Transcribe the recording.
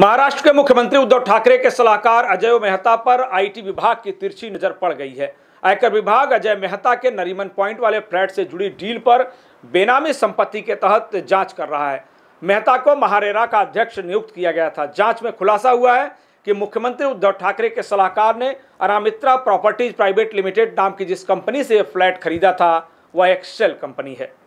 महाराष्ट्र के मुख्यमंत्री उद्धव ठाकरे के सलाहकार अजय मेहता पर आईटी विभाग की तिरछी नजर पड़ गई है आयकर विभाग अजय मेहता के नरीमन पॉइंट वाले फ्लैट से जुड़ी डील पर बेनामी संपत्ति के तहत जांच कर रहा है मेहता को महारेरा का अध्यक्ष नियुक्त किया गया था जांच में खुलासा हुआ है कि मुख्यमंत्री उद्धव ठाकरे के सलाहकार ने अरामित्रा प्रॉपर्टीज प्राइवेट लिमिटेड नाम की जिस कंपनी से फ्लैट खरीदा था वह एक्सेल कंपनी है